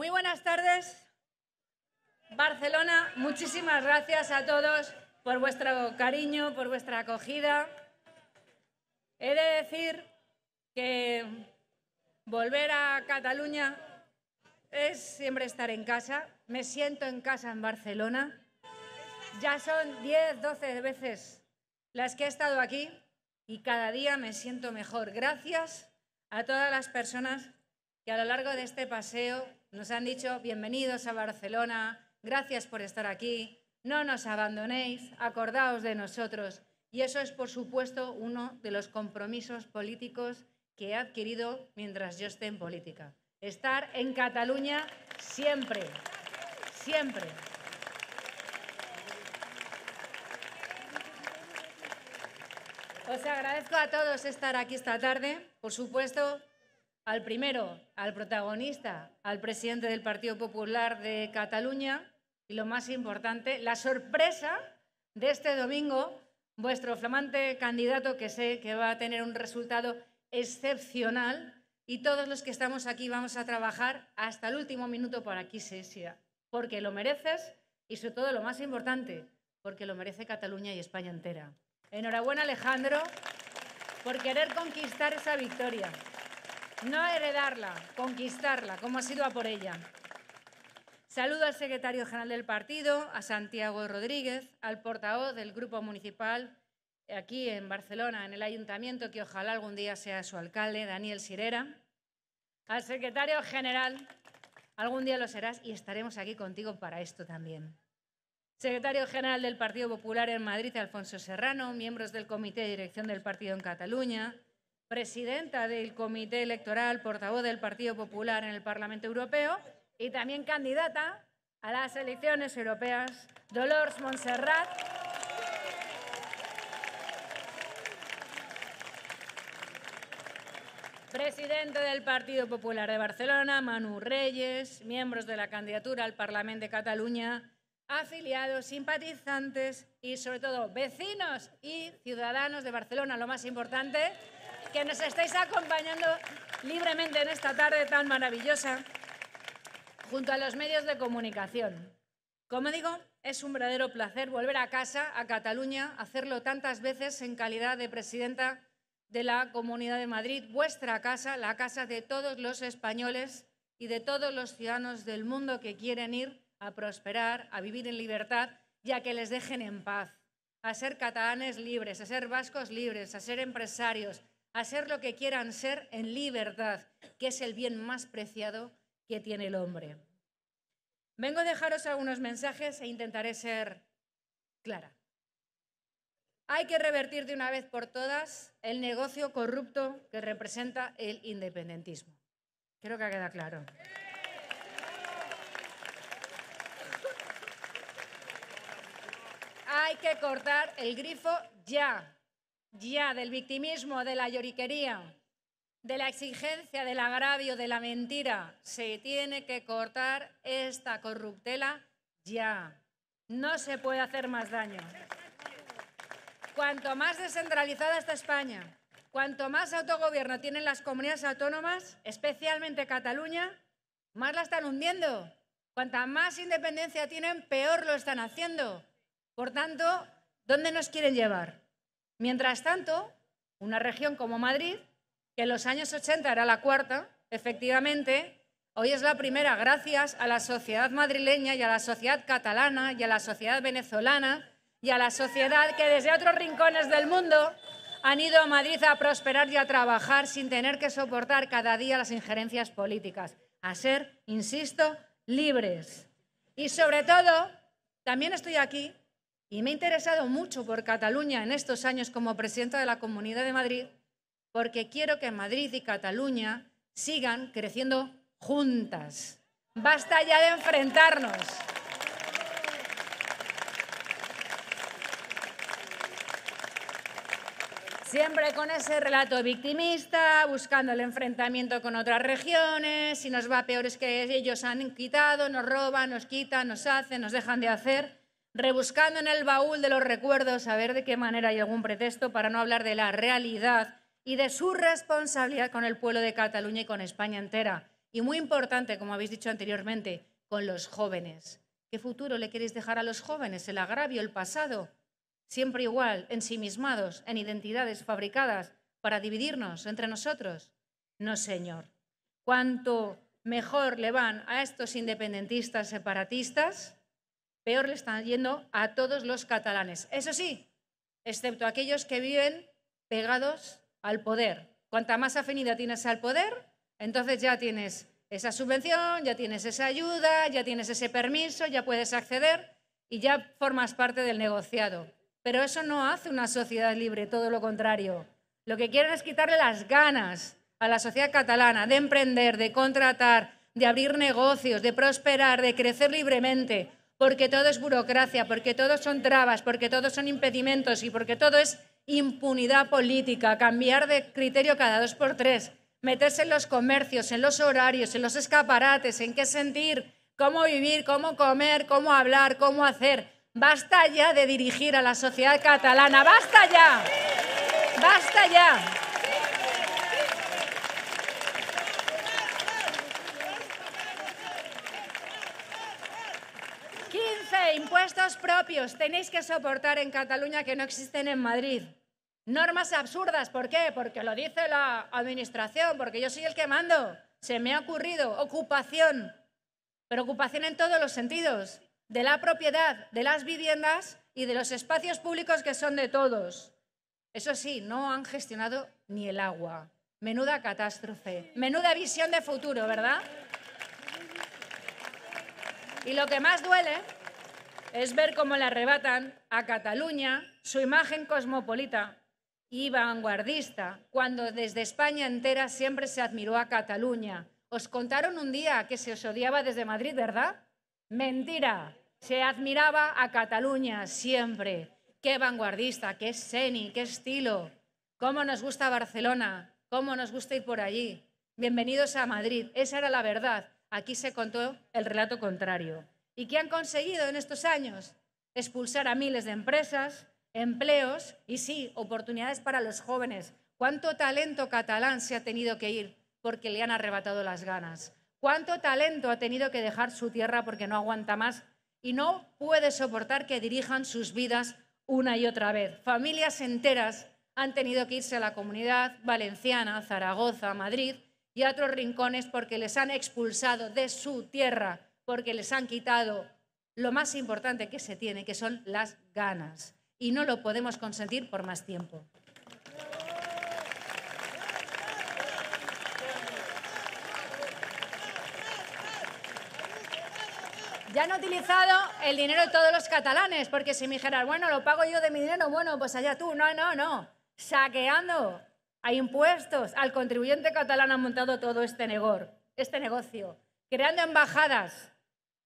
Muy buenas tardes, Barcelona. Muchísimas gracias a todos por vuestro cariño, por vuestra acogida. He de decir que volver a Cataluña es siempre estar en casa. Me siento en casa en Barcelona. Ya son 10, 12 veces las que he estado aquí y cada día me siento mejor. Gracias a todas las personas que a lo largo de este paseo nos han dicho, bienvenidos a Barcelona, gracias por estar aquí, no nos abandonéis, acordaos de nosotros. Y eso es, por supuesto, uno de los compromisos políticos que he adquirido mientras yo esté en política. Estar en Cataluña siempre, siempre. Os agradezco a todos estar aquí esta tarde. Por supuesto, al primero, al protagonista, al presidente del Partido Popular de Cataluña y lo más importante, la sorpresa de este domingo, vuestro flamante candidato que sé que va a tener un resultado excepcional y todos los que estamos aquí vamos a trabajar hasta el último minuto para que se sea, porque lo mereces y sobre todo lo más importante, porque lo merece Cataluña y España entera. Enhorabuena Alejandro por querer conquistar esa victoria. No heredarla, conquistarla, como ha sido a por ella. Saludo al secretario general del partido, a Santiago Rodríguez, al portavoz del Grupo Municipal aquí en Barcelona, en el Ayuntamiento, que ojalá algún día sea su alcalde, Daniel Sirera, al secretario general, algún día lo serás y estaremos aquí contigo para esto también. Secretario General del Partido Popular en Madrid, Alfonso Serrano, miembros del Comité de Dirección del Partido en Cataluña, presidenta del Comité Electoral, portavoz del Partido Popular en el Parlamento Europeo y también candidata a las elecciones europeas, Dolores Montserrat. Presidente del Partido Popular de Barcelona, Manu Reyes, miembros de la candidatura al Parlamento de Cataluña, afiliados, simpatizantes y sobre todo vecinos y ciudadanos de Barcelona, lo más importante, que nos estáis acompañando libremente en esta tarde tan maravillosa junto a los medios de comunicación. Como digo, es un verdadero placer volver a casa, a Cataluña, hacerlo tantas veces en calidad de presidenta de la Comunidad de Madrid, vuestra casa, la casa de todos los españoles y de todos los ciudadanos del mundo que quieren ir a prosperar, a vivir en libertad ya que les dejen en paz, a ser catalanes libres, a ser vascos libres, a ser empresarios, a ser lo que quieran ser en libertad, que es el bien más preciado que tiene el hombre. Vengo a dejaros algunos mensajes e intentaré ser clara. Hay que revertir de una vez por todas el negocio corrupto que representa el independentismo. Creo que ha quedado claro. Hay que cortar el grifo ya, ya del victimismo, de la lloriquería, de la exigencia, del agravio, de la mentira. Se tiene que cortar esta corruptela ya. No se puede hacer más daño. Cuanto más descentralizada está España, cuanto más autogobierno tienen las comunidades autónomas, especialmente Cataluña, más la están hundiendo. Cuanta más independencia tienen, peor lo están haciendo. Por tanto, ¿dónde nos quieren llevar? Mientras tanto, una región como Madrid, que en los años 80 era la cuarta, efectivamente, hoy es la primera gracias a la sociedad madrileña y a la sociedad catalana y a la sociedad venezolana y a la sociedad que desde otros rincones del mundo han ido a Madrid a prosperar y a trabajar sin tener que soportar cada día las injerencias políticas, a ser, insisto, libres. Y sobre todo, también estoy aquí y me he interesado mucho por Cataluña en estos años como presidenta de la Comunidad de Madrid, porque quiero que Madrid y Cataluña sigan creciendo juntas. Basta ya de enfrentarnos. Siempre con ese relato victimista, buscando el enfrentamiento con otras regiones, si nos va es que ellos han quitado, nos roban, nos quitan, nos hacen, nos dejan de hacer rebuscando en el baúl de los recuerdos a ver de qué manera hay algún pretexto para no hablar de la realidad y de su responsabilidad con el pueblo de Cataluña y con España entera. Y muy importante, como habéis dicho anteriormente, con los jóvenes. ¿Qué futuro le queréis dejar a los jóvenes? ¿El agravio, el pasado? Siempre igual, ensimismados, en identidades fabricadas para dividirnos entre nosotros. No, señor. ¿Cuánto mejor le van a estos independentistas separatistas, peor le están yendo a todos los catalanes. Eso sí, excepto aquellos que viven pegados al poder. Cuanta más afinidad tienes al poder, entonces ya tienes esa subvención, ya tienes esa ayuda, ya tienes ese permiso, ya puedes acceder y ya formas parte del negociado. Pero eso no hace una sociedad libre, todo lo contrario. Lo que quieren es quitarle las ganas a la sociedad catalana de emprender, de contratar, de abrir negocios, de prosperar, de crecer libremente, porque todo es burocracia, porque todo son trabas, porque todo son impedimentos y porque todo es impunidad política, cambiar de criterio cada dos por tres, meterse en los comercios, en los horarios, en los escaparates, en qué sentir, cómo vivir, cómo comer, cómo hablar, cómo hacer. Basta ya de dirigir a la sociedad catalana, basta ya, basta ya. impuestos propios tenéis que soportar en Cataluña que no existen en Madrid. Normas absurdas, ¿por qué? Porque lo dice la administración, porque yo soy el que mando. Se me ha ocurrido ocupación, pero ocupación en todos los sentidos, de la propiedad, de las viviendas y de los espacios públicos que son de todos. Eso sí, no han gestionado ni el agua. Menuda catástrofe, menuda visión de futuro, ¿verdad? Y lo que más duele es ver cómo le arrebatan a Cataluña su imagen cosmopolita y vanguardista, cuando desde España entera siempre se admiró a Cataluña. Os contaron un día que se os odiaba desde Madrid, ¿verdad? Mentira. Se admiraba a Cataluña siempre. Qué vanguardista, qué seni, qué estilo. Cómo nos gusta Barcelona, cómo nos gusta ir por allí. Bienvenidos a Madrid. Esa era la verdad. Aquí se contó el relato contrario y qué han conseguido en estos años expulsar a miles de empresas, empleos y sí, oportunidades para los jóvenes. ¿Cuánto talento catalán se ha tenido que ir porque le han arrebatado las ganas? ¿Cuánto talento ha tenido que dejar su tierra porque no aguanta más y no puede soportar que dirijan sus vidas una y otra vez? Familias enteras han tenido que irse a la comunidad valenciana, Zaragoza, Madrid y a otros rincones porque les han expulsado de su tierra porque les han quitado lo más importante que se tiene, que son las ganas. Y no lo podemos consentir por más tiempo. Ya han utilizado el dinero de todos los catalanes, porque si me dijeran, bueno, lo pago yo de mi dinero, bueno, pues allá tú. No, no, no. Saqueando a impuestos al contribuyente catalán han montado todo este, negor, este negocio. Creando embajadas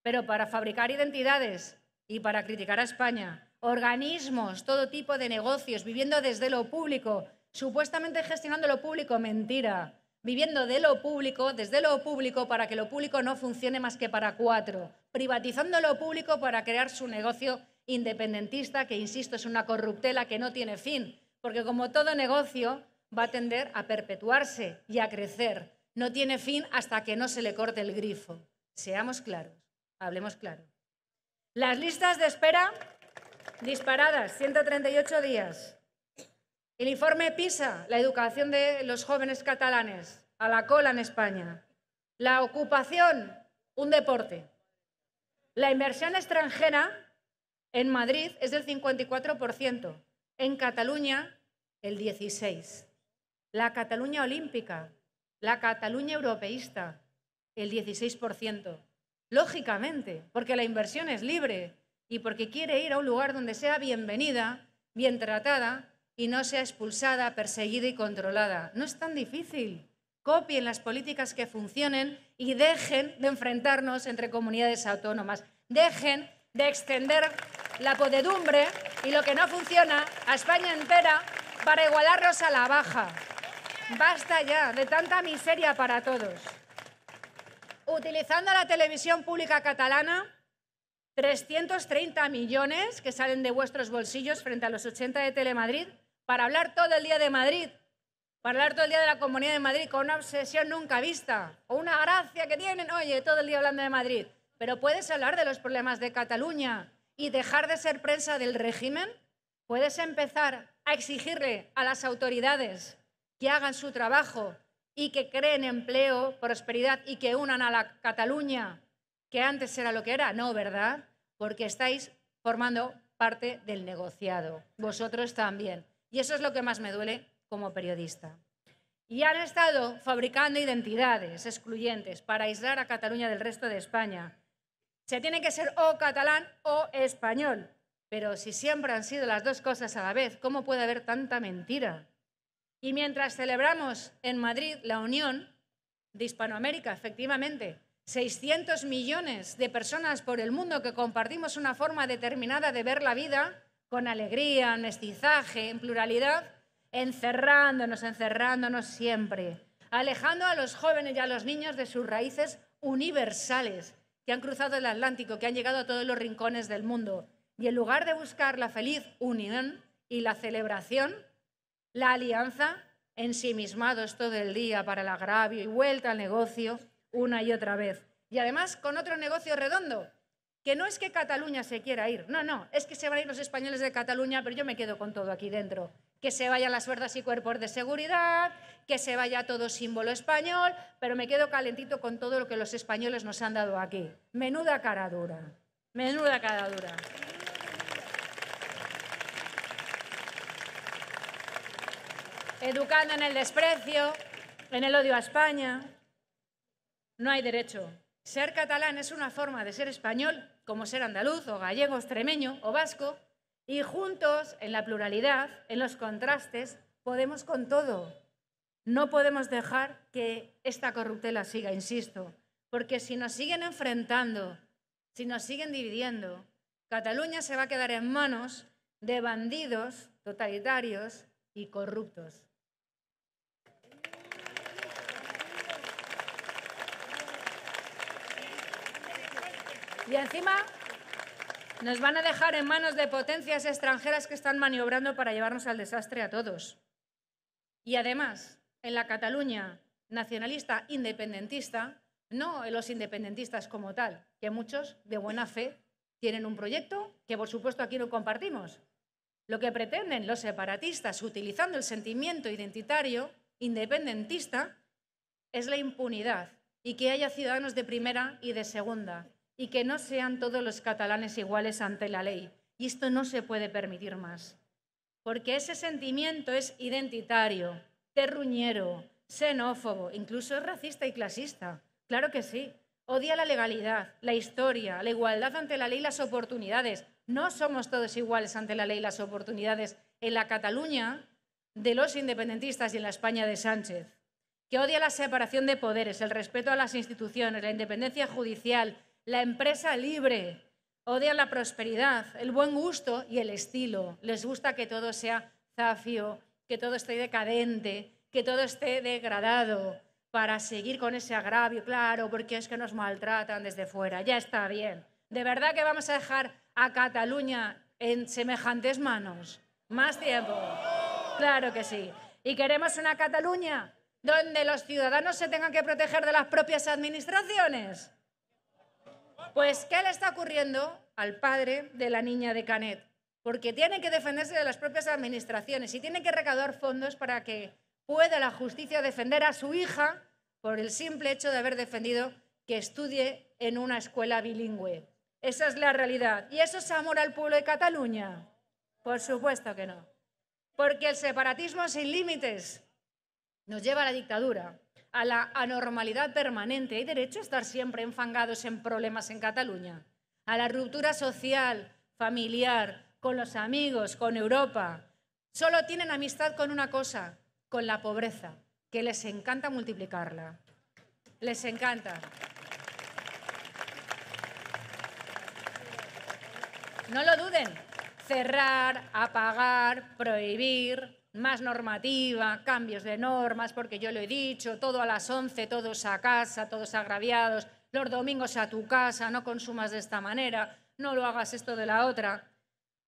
pero para fabricar identidades y para criticar a España. Organismos, todo tipo de negocios, viviendo desde lo público, supuestamente gestionando lo público, mentira. Viviendo de lo público, desde lo público, para que lo público no funcione más que para cuatro. Privatizando lo público para crear su negocio independentista, que insisto, es una corruptela que no tiene fin, porque como todo negocio va a tender a perpetuarse y a crecer. No tiene fin hasta que no se le corte el grifo. Seamos claros. Hablemos claro. Las listas de espera disparadas, 138 días. El informe PISA, la educación de los jóvenes catalanes, a la cola en España. La ocupación, un deporte. La inversión extranjera en Madrid es del 54%, en Cataluña el 16%. La Cataluña olímpica, la Cataluña europeísta, el 16% lógicamente, porque la inversión es libre y porque quiere ir a un lugar donde sea bienvenida, bien tratada y no sea expulsada, perseguida y controlada. No es tan difícil. Copien las políticas que funcionen y dejen de enfrentarnos entre comunidades autónomas. Dejen de extender la podedumbre y lo que no funciona a España entera para igualarnos a la baja. Basta ya de tanta miseria para todos utilizando la televisión pública catalana, 330 millones que salen de vuestros bolsillos frente a los 80 de Telemadrid, para hablar todo el día de Madrid, para hablar todo el día de la Comunidad de Madrid, con una obsesión nunca vista, o una gracia que tienen, oye, todo el día hablando de Madrid. Pero puedes hablar de los problemas de Cataluña y dejar de ser prensa del régimen, puedes empezar a exigirle a las autoridades que hagan su trabajo y que creen empleo, prosperidad y que unan a la Cataluña, que antes era lo que era. No, ¿verdad? Porque estáis formando parte del negociado, vosotros también. Y eso es lo que más me duele como periodista. Y han estado fabricando identidades excluyentes para aislar a Cataluña del resto de España. Se tiene que ser o catalán o español. Pero si siempre han sido las dos cosas a la vez, ¿cómo puede haber tanta mentira? Y mientras celebramos en Madrid la unión de Hispanoamérica, efectivamente, 600 millones de personas por el mundo que compartimos una forma determinada de ver la vida, con alegría, en mestizaje, en pluralidad, encerrándonos, encerrándonos siempre, alejando a los jóvenes y a los niños de sus raíces universales, que han cruzado el Atlántico, que han llegado a todos los rincones del mundo. Y en lugar de buscar la feliz unión y la celebración, la alianza, ensimismados todo el día para el agravio y vuelta al negocio una y otra vez. Y además con otro negocio redondo, que no es que Cataluña se quiera ir, no, no, es que se van a ir los españoles de Cataluña, pero yo me quedo con todo aquí dentro. Que se vayan las fuerzas y cuerpos de seguridad, que se vaya todo símbolo español, pero me quedo calentito con todo lo que los españoles nos han dado aquí. Menuda cara dura, menuda cara dura. educando en el desprecio, en el odio a España. No hay derecho. Ser catalán es una forma de ser español, como ser andaluz o gallego, extremeño o vasco, y juntos, en la pluralidad, en los contrastes, podemos con todo. No podemos dejar que esta corruptela siga, insisto, porque si nos siguen enfrentando, si nos siguen dividiendo, Cataluña se va a quedar en manos de bandidos totalitarios y corruptos. Y encima nos van a dejar en manos de potencias extranjeras que están maniobrando para llevarnos al desastre a todos. Y además, en la Cataluña nacionalista independentista, no en los independentistas como tal, que muchos de buena fe tienen un proyecto que por supuesto aquí no compartimos. Lo que pretenden los separatistas utilizando el sentimiento identitario independentista es la impunidad y que haya ciudadanos de primera y de segunda y que no sean todos los catalanes iguales ante la ley. Y esto no se puede permitir más, porque ese sentimiento es identitario, terruñero, xenófobo, incluso es racista y clasista. Claro que sí. Odia la legalidad, la historia, la igualdad ante la ley y las oportunidades. No somos todos iguales ante la ley y las oportunidades en la Cataluña de los independentistas y en la España de Sánchez. Que odia la separación de poderes, el respeto a las instituciones, la independencia judicial, la empresa libre, odia la prosperidad, el buen gusto y el estilo. Les gusta que todo sea zafio, que todo esté decadente, que todo esté degradado para seguir con ese agravio, claro, porque es que nos maltratan desde fuera. Ya está bien. ¿De verdad que vamos a dejar a Cataluña en semejantes manos? Más tiempo. Claro que sí. Y queremos una Cataluña donde los ciudadanos se tengan que proteger de las propias administraciones. Pues, ¿qué le está ocurriendo al padre de la niña de Canet? Porque tiene que defenderse de las propias administraciones y tiene que recaudar fondos para que pueda la justicia defender a su hija por el simple hecho de haber defendido que estudie en una escuela bilingüe. Esa es la realidad. ¿Y eso es amor al pueblo de Cataluña? Por supuesto que no. Porque el separatismo sin límites nos lleva a la dictadura, a la anormalidad permanente. ¿Hay derecho a estar siempre enfangados en problemas en Cataluña? A la ruptura social, familiar, con los amigos, con Europa. Solo tienen amistad con una cosa, con la pobreza, que les encanta multiplicarla. Les encanta. No lo duden. Cerrar, apagar, prohibir, más normativa, cambios de normas, porque yo lo he dicho, todo a las 11, todos a casa, todos agraviados, los domingos a tu casa, no consumas de esta manera, no lo hagas esto de la otra.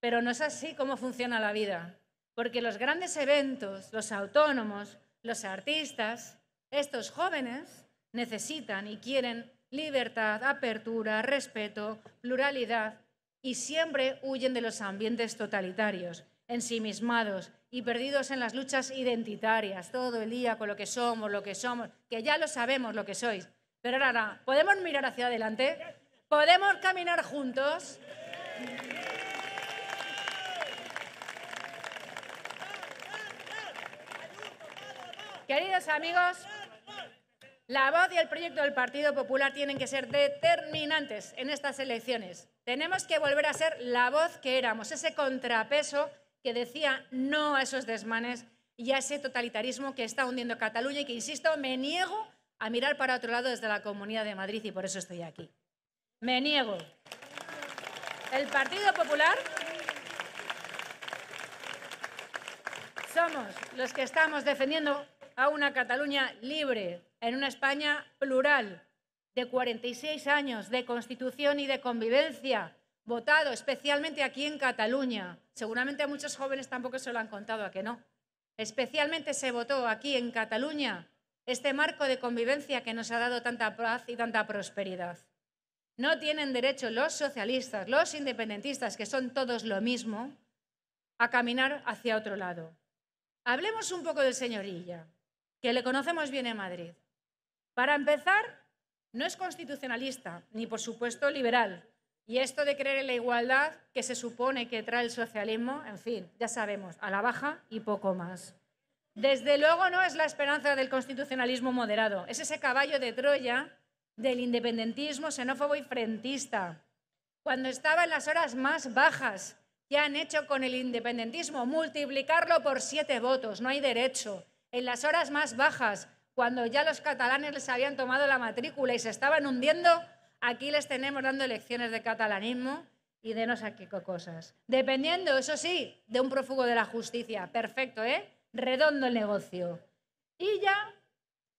Pero no es así como funciona la vida, porque los grandes eventos, los autónomos, los artistas, estos jóvenes necesitan y quieren libertad, apertura, respeto, pluralidad y siempre huyen de los ambientes totalitarios, ensimismados, y perdidos en las luchas identitarias, todo el día con lo que somos, lo que somos, que ya lo sabemos lo que sois. Pero ahora, ¿podemos mirar hacia adelante? ¿Podemos caminar juntos? Queridos amigos, la voz y el proyecto del Partido Popular tienen que ser determinantes en estas elecciones. Tenemos que volver a ser la voz que éramos, ese contrapeso que decía no a esos desmanes y a ese totalitarismo que está hundiendo Cataluña y que, insisto, me niego a mirar para otro lado desde la Comunidad de Madrid y por eso estoy aquí. Me niego. El Partido Popular somos los que estamos defendiendo a una Cataluña libre, en una España plural, de 46 años de constitución y de convivencia, votado, especialmente aquí en Cataluña. Seguramente a muchos jóvenes tampoco se lo han contado, ¿a que no? Especialmente se votó aquí en Cataluña este marco de convivencia que nos ha dado tanta paz y tanta prosperidad. No tienen derecho los socialistas, los independentistas, que son todos lo mismo, a caminar hacia otro lado. Hablemos un poco del señorilla, que le conocemos bien en Madrid. Para empezar, no es constitucionalista, ni por supuesto liberal, y esto de creer en la igualdad que se supone que trae el socialismo, en fin, ya sabemos, a la baja y poco más. Desde luego no es la esperanza del constitucionalismo moderado, es ese caballo de Troya del independentismo xenófobo y frentista. Cuando estaba en las horas más bajas, ya han hecho con el independentismo? Multiplicarlo por siete votos, no hay derecho. En las horas más bajas, cuando ya los catalanes les habían tomado la matrícula y se estaban hundiendo, Aquí les tenemos dando lecciones de catalanismo y de no sé qué cosas. Dependiendo, eso sí, de un prófugo de la justicia. Perfecto, ¿eh? Redondo el negocio. Y ya,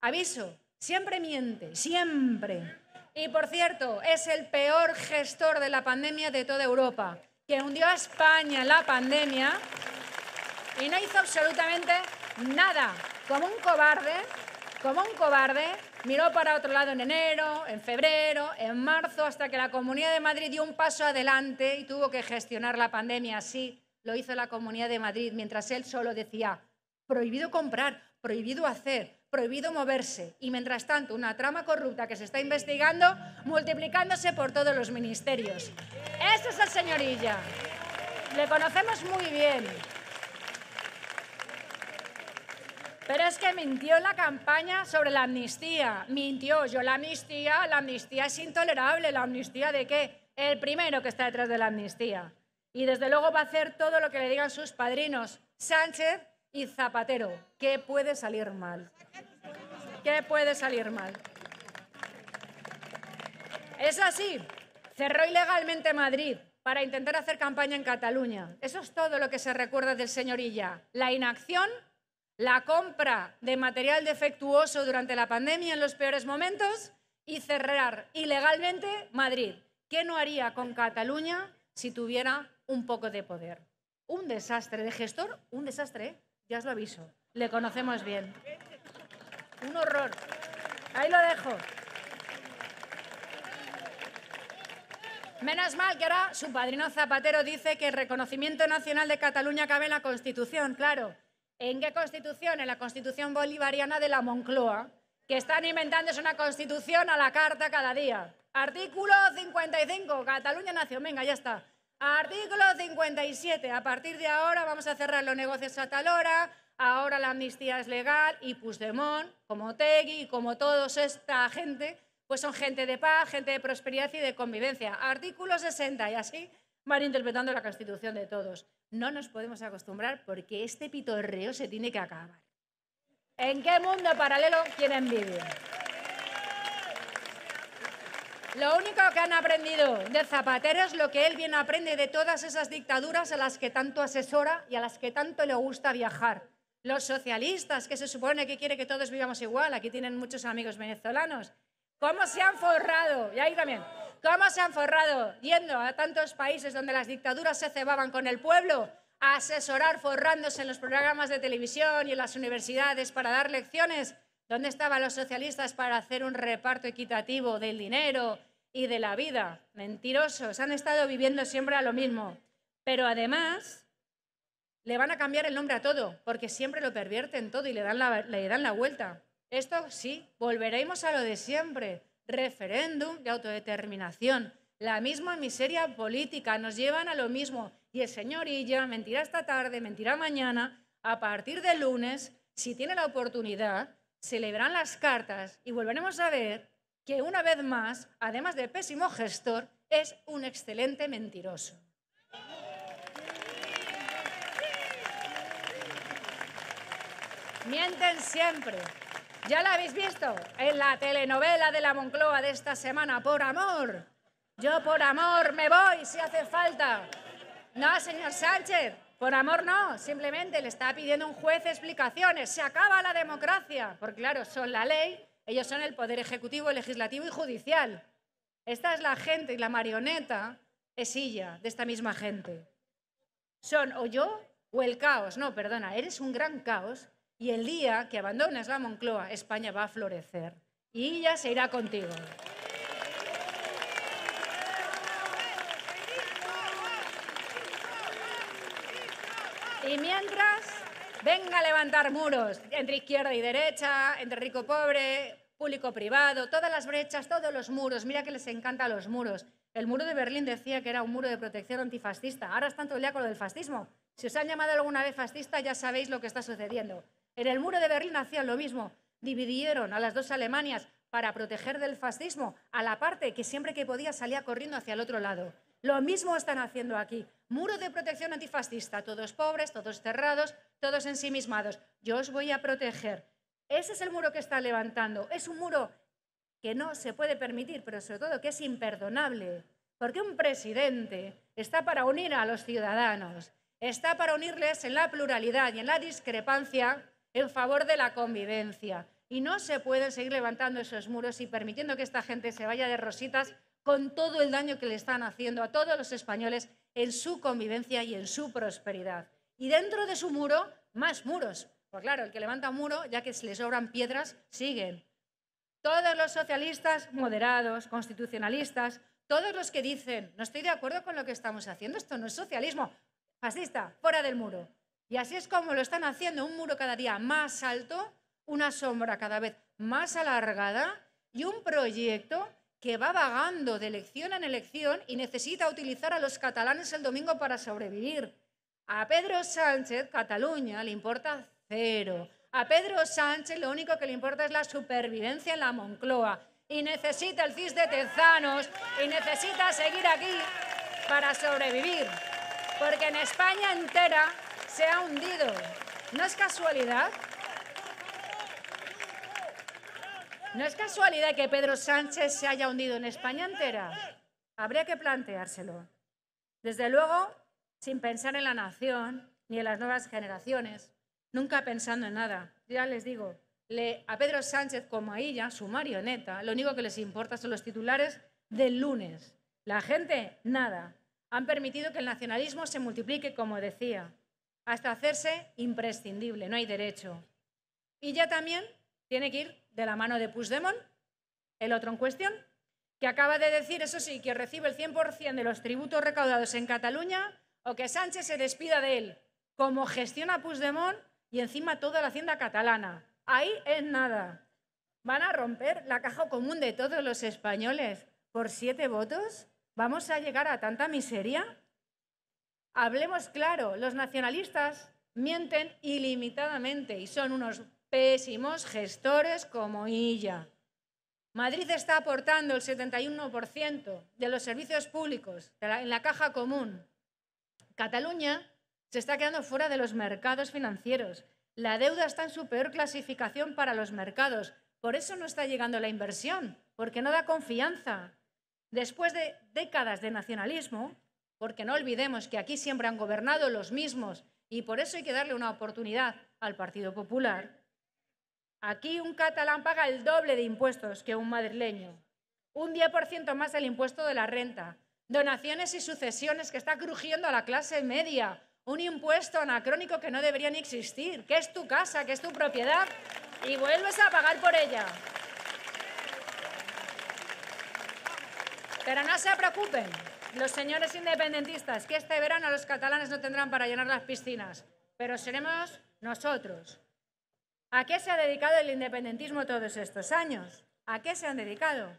aviso, siempre miente, siempre. Y por cierto, es el peor gestor de la pandemia de toda Europa, que hundió a España la pandemia y no hizo absolutamente nada, como un cobarde, como un cobarde, Miró para otro lado en enero, en febrero, en marzo, hasta que la Comunidad de Madrid dio un paso adelante y tuvo que gestionar la pandemia así. Lo hizo la Comunidad de Madrid, mientras él solo decía, prohibido comprar, prohibido hacer, prohibido moverse. Y mientras tanto, una trama corrupta que se está investigando, multiplicándose por todos los ministerios. Esa es la señorilla. Le conocemos muy bien. Pero es que mintió la campaña sobre la amnistía. Mintió. Yo la amnistía, la amnistía es intolerable. ¿La amnistía de qué? El primero que está detrás de la amnistía. Y desde luego va a hacer todo lo que le digan sus padrinos, Sánchez y Zapatero. ¿Qué puede salir mal? ¿Qué puede salir mal? Es así. Cerró ilegalmente Madrid para intentar hacer campaña en Cataluña. Eso es todo lo que se recuerda del señorilla. La inacción la compra de material defectuoso durante la pandemia en los peores momentos y cerrar ilegalmente Madrid. ¿Qué no haría con Cataluña si tuviera un poco de poder? Un desastre de gestor, un desastre, ¿eh? ya os lo aviso. Le conocemos bien. Un horror. Ahí lo dejo. Menos mal que ahora su padrino Zapatero dice que el reconocimiento nacional de Cataluña cabe en la Constitución, claro. ¿En qué constitución? En la constitución bolivariana de la Moncloa, que están es una constitución a la carta cada día. Artículo 55, Cataluña Nación, venga, ya está. Artículo 57, a partir de ahora vamos a cerrar los negocios a tal hora, ahora la amnistía es legal y Puigdemont, como Tegui y como todos esta gente, pues son gente de paz, gente de prosperidad y de convivencia. Artículo 60 y así interpretando la Constitución de todos. No nos podemos acostumbrar porque este pitorreo se tiene que acabar. ¿En qué mundo paralelo quieren vivir? Lo único que han aprendido de Zapatero es lo que él bien aprende de todas esas dictaduras a las que tanto asesora y a las que tanto le gusta viajar. Los socialistas, que se supone que quiere que todos vivamos igual, aquí tienen muchos amigos venezolanos. ¿Cómo se han forrado? Y ahí también. ¿Cómo se han forrado yendo a tantos países donde las dictaduras se cebaban con el pueblo a asesorar forrándose en los programas de televisión y en las universidades para dar lecciones? ¿Dónde estaban los socialistas para hacer un reparto equitativo del dinero y de la vida? Mentirosos, han estado viviendo siempre a lo mismo. Pero además le van a cambiar el nombre a todo, porque siempre lo pervierten todo y le dan la, le dan la vuelta. Esto sí, volveremos a lo de siempre referéndum de autodeterminación. La misma miseria política nos llevan a lo mismo. Y el señor mentirá esta tarde, mentirá mañana. A partir de lunes, si tiene la oportunidad, se las cartas y volveremos a ver que una vez más, además de pésimo gestor, es un excelente mentiroso. Mienten siempre, ya la habéis visto en la telenovela de la Moncloa de esta semana, por amor. Yo por amor me voy si hace falta. No, señor Sánchez, por amor no, simplemente le está pidiendo un juez explicaciones. Se acaba la democracia, porque claro, son la ley, ellos son el poder ejecutivo, legislativo y judicial. Esta es la gente y la marioneta es ella de esta misma gente. Son o yo o el caos. No, perdona, eres un gran caos y el día que abandones la Moncloa, España va a florecer y ella se irá contigo. Y mientras, venga a levantar muros entre izquierda y derecha, entre rico y pobre, público privado, todas las brechas, todos los muros. Mira que les encantan los muros. El muro de Berlín decía que era un muro de protección antifascista. Ahora es tanto el día con lo del fascismo. Si os han llamado alguna vez fascista, ya sabéis lo que está sucediendo. En el muro de Berlín hacían lo mismo. Dividieron a las dos Alemanias para proteger del fascismo a la parte que siempre que podía salía corriendo hacia el otro lado. Lo mismo están haciendo aquí. Muro de protección antifascista. Todos pobres, todos cerrados, todos ensimismados. Yo os voy a proteger. Ese es el muro que está levantando. Es un muro que no se puede permitir, pero sobre todo que es imperdonable. Porque un presidente está para unir a los ciudadanos, está para unirles en la pluralidad y en la discrepancia en favor de la convivencia. Y no se pueden seguir levantando esos muros y permitiendo que esta gente se vaya de rositas con todo el daño que le están haciendo a todos los españoles en su convivencia y en su prosperidad. Y dentro de su muro, más muros. Pues claro, el que levanta un muro, ya que se le sobran piedras, siguen. Todos los socialistas moderados, constitucionalistas, todos los que dicen, no estoy de acuerdo con lo que estamos haciendo, esto no es socialismo, fascista, fuera del muro. Y así es como lo están haciendo, un muro cada día más alto, una sombra cada vez más alargada y un proyecto que va vagando de elección en elección y necesita utilizar a los catalanes el domingo para sobrevivir. A Pedro Sánchez, Cataluña, le importa cero. A Pedro Sánchez lo único que le importa es la supervivencia en la Moncloa. Y necesita el CIS de Tezanos y necesita seguir aquí para sobrevivir. Porque en España entera se ha hundido. ¿No es casualidad? ¿No es casualidad que Pedro Sánchez se haya hundido en España entera? Habría que planteárselo. Desde luego, sin pensar en la nación ni en las nuevas generaciones, nunca pensando en nada. Ya les digo, a Pedro Sánchez como a ella, su marioneta, lo único que les importa son los titulares del lunes. La gente, nada. Han permitido que el nacionalismo se multiplique, como decía, hasta hacerse imprescindible, no hay derecho. Y ya también tiene que ir de la mano de Puigdemont, el otro en cuestión, que acaba de decir, eso sí, que recibe el 100% de los tributos recaudados en Cataluña o que Sánchez se despida de él, como gestiona Puigdemont y encima toda la hacienda catalana. Ahí es nada. ¿Van a romper la caja común de todos los españoles por siete votos? ¿Vamos a llegar a tanta miseria? Hablemos claro, los nacionalistas mienten ilimitadamente y son unos pésimos gestores como ella. Madrid está aportando el 71% de los servicios públicos en la caja común. Cataluña se está quedando fuera de los mercados financieros. La deuda está en su peor clasificación para los mercados. Por eso no está llegando la inversión, porque no da confianza. Después de décadas de nacionalismo, porque no olvidemos que aquí siempre han gobernado los mismos y por eso hay que darle una oportunidad al Partido Popular. Aquí un catalán paga el doble de impuestos que un madrileño, un 10% más del impuesto de la renta, donaciones y sucesiones que está crujiendo a la clase media, un impuesto anacrónico que no debería ni existir, que es tu casa, que es tu propiedad y vuelves a pagar por ella. Pero no se preocupen, los señores independentistas que este verano los catalanes no tendrán para llenar las piscinas, pero seremos nosotros. ¿A qué se ha dedicado el independentismo todos estos años? ¿A qué se han dedicado?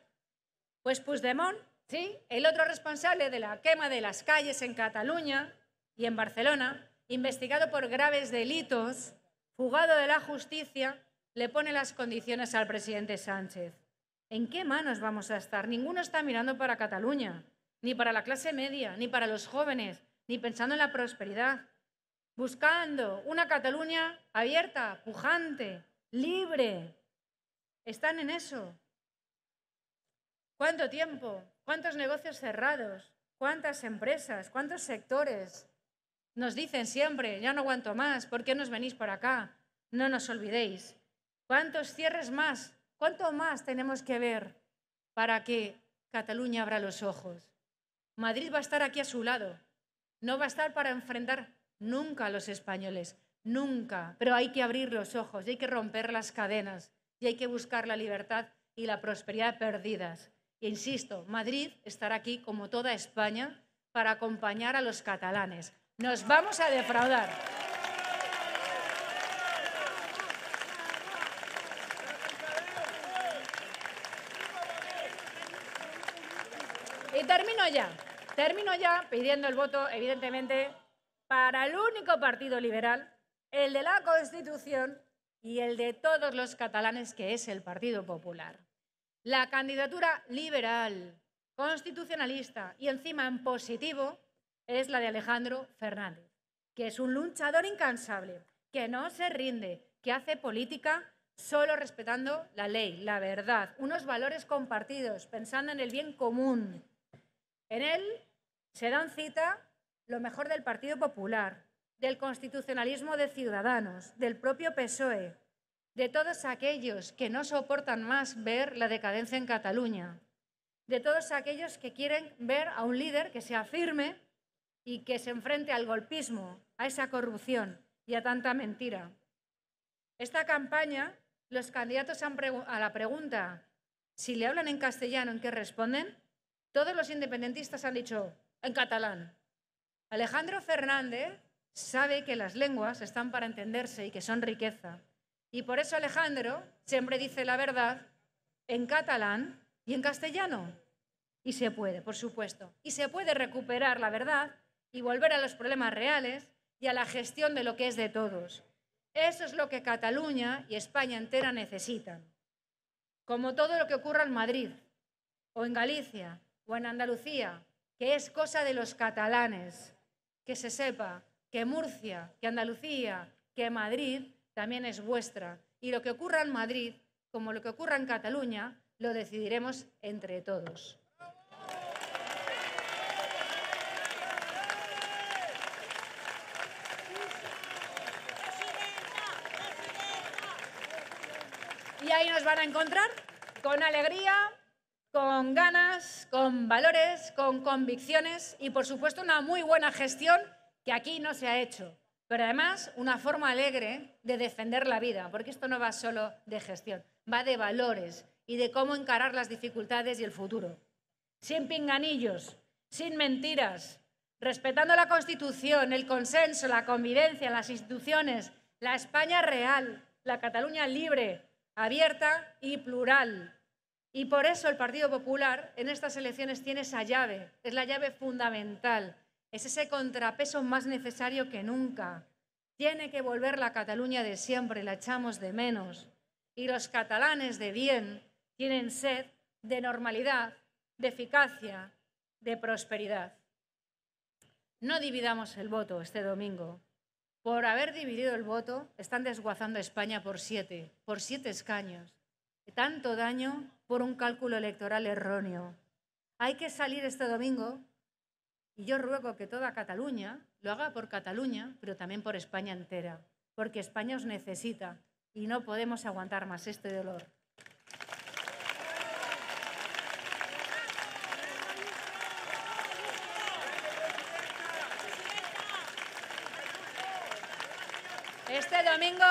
Pues Puigdemont, sí, el otro responsable de la quema de las calles en Cataluña y en Barcelona, investigado por graves delitos, fugado de la justicia, le pone las condiciones al presidente Sánchez. ¿En qué manos vamos a estar? Ninguno está mirando para Cataluña ni para la clase media, ni para los jóvenes, ni pensando en la prosperidad, buscando una Cataluña abierta, pujante, libre. Están en eso. ¿Cuánto tiempo? ¿Cuántos negocios cerrados? ¿Cuántas empresas? ¿Cuántos sectores? Nos dicen siempre, ya no aguanto más, ¿por qué nos venís por acá? No nos olvidéis. ¿Cuántos cierres más? ¿Cuánto más tenemos que ver para que Cataluña abra los ojos? Madrid va a estar aquí a su lado. No va a estar para enfrentar nunca a los españoles, nunca. Pero hay que abrir los ojos y hay que romper las cadenas y hay que buscar la libertad y la prosperidad perdidas. E insisto, Madrid estará aquí como toda España para acompañar a los catalanes. Nos vamos a defraudar. Y termino ya. Termino ya pidiendo el voto, evidentemente, para el único partido liberal, el de la Constitución y el de todos los catalanes, que es el Partido Popular. La candidatura liberal, constitucionalista y encima en positivo es la de Alejandro Fernández, que es un luchador incansable, que no se rinde, que hace política solo respetando la ley, la verdad, unos valores compartidos, pensando en el bien común. En él se dan cita lo mejor del Partido Popular, del constitucionalismo de Ciudadanos, del propio PSOE, de todos aquellos que no soportan más ver la decadencia en Cataluña, de todos aquellos que quieren ver a un líder que se afirme y que se enfrente al golpismo, a esa corrupción y a tanta mentira. Esta campaña, los candidatos han a la pregunta, si le hablan en castellano, ¿en qué responden? Todos los independentistas han dicho, en catalán. Alejandro Fernández sabe que las lenguas están para entenderse y que son riqueza. Y por eso Alejandro siempre dice la verdad en catalán y en castellano. Y se puede, por supuesto. Y se puede recuperar la verdad y volver a los problemas reales y a la gestión de lo que es de todos. Eso es lo que Cataluña y España entera necesitan. Como todo lo que ocurra en Madrid, o en Galicia, o en Andalucía, que es cosa de los catalanes, que se sepa que Murcia, que Andalucía, que Madrid también es vuestra. Y lo que ocurra en Madrid, como lo que ocurra en Cataluña, lo decidiremos entre todos. Y ahí nos van a encontrar con alegría, con ganas, con valores, con convicciones y, por supuesto, una muy buena gestión que aquí no se ha hecho. Pero además, una forma alegre de defender la vida, porque esto no va solo de gestión, va de valores y de cómo encarar las dificultades y el futuro. Sin pinganillos, sin mentiras, respetando la Constitución, el consenso, la convivencia, las instituciones, la España real, la Cataluña libre, abierta y plural, y por eso el Partido Popular en estas elecciones tiene esa llave, es la llave fundamental, es ese contrapeso más necesario que nunca. Tiene que volver la Cataluña de siempre, la echamos de menos. Y los catalanes de bien tienen sed de normalidad, de eficacia, de prosperidad. No dividamos el voto este domingo. Por haber dividido el voto, están desguazando a España por siete, por siete escaños tanto daño por un cálculo electoral erróneo. Hay que salir este domingo y yo ruego que toda Cataluña lo haga por Cataluña, pero también por España entera, porque España os necesita y no podemos aguantar más este dolor. Este domingo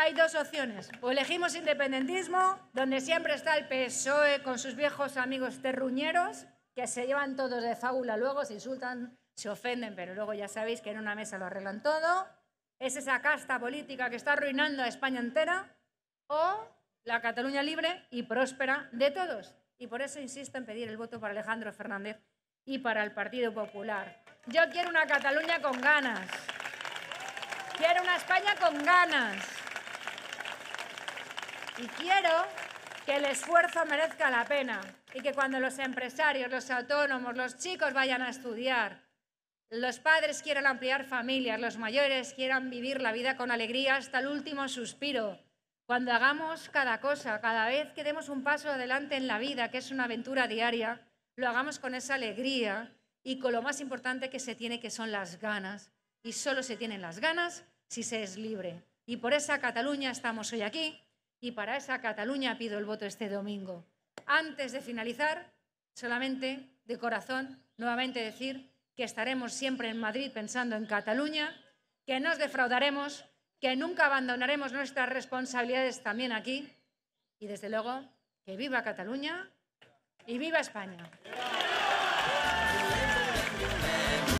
hay dos opciones. O elegimos independentismo, donde siempre está el PSOE con sus viejos amigos terruñeros, que se llevan todos de fábula luego, se insultan, se ofenden, pero luego ya sabéis que en una mesa lo arreglan todo. Es esa casta política que está arruinando a España entera. O la Cataluña libre y próspera de todos. Y por eso insisto en pedir el voto para Alejandro Fernández y para el Partido Popular. Yo quiero una Cataluña con ganas. Quiero una España con ganas. Y quiero que el esfuerzo merezca la pena y que cuando los empresarios, los autónomos, los chicos vayan a estudiar, los padres quieran ampliar familias, los mayores quieran vivir la vida con alegría hasta el último suspiro. Cuando hagamos cada cosa, cada vez que demos un paso adelante en la vida, que es una aventura diaria, lo hagamos con esa alegría y con lo más importante que se tiene, que son las ganas. Y solo se tienen las ganas si se es libre. Y por esa Cataluña estamos hoy aquí y para esa Cataluña pido el voto este domingo. Antes de finalizar, solamente de corazón, nuevamente decir que estaremos siempre en Madrid pensando en Cataluña, que nos defraudaremos, que nunca abandonaremos nuestras responsabilidades también aquí y, desde luego, que viva Cataluña y viva España.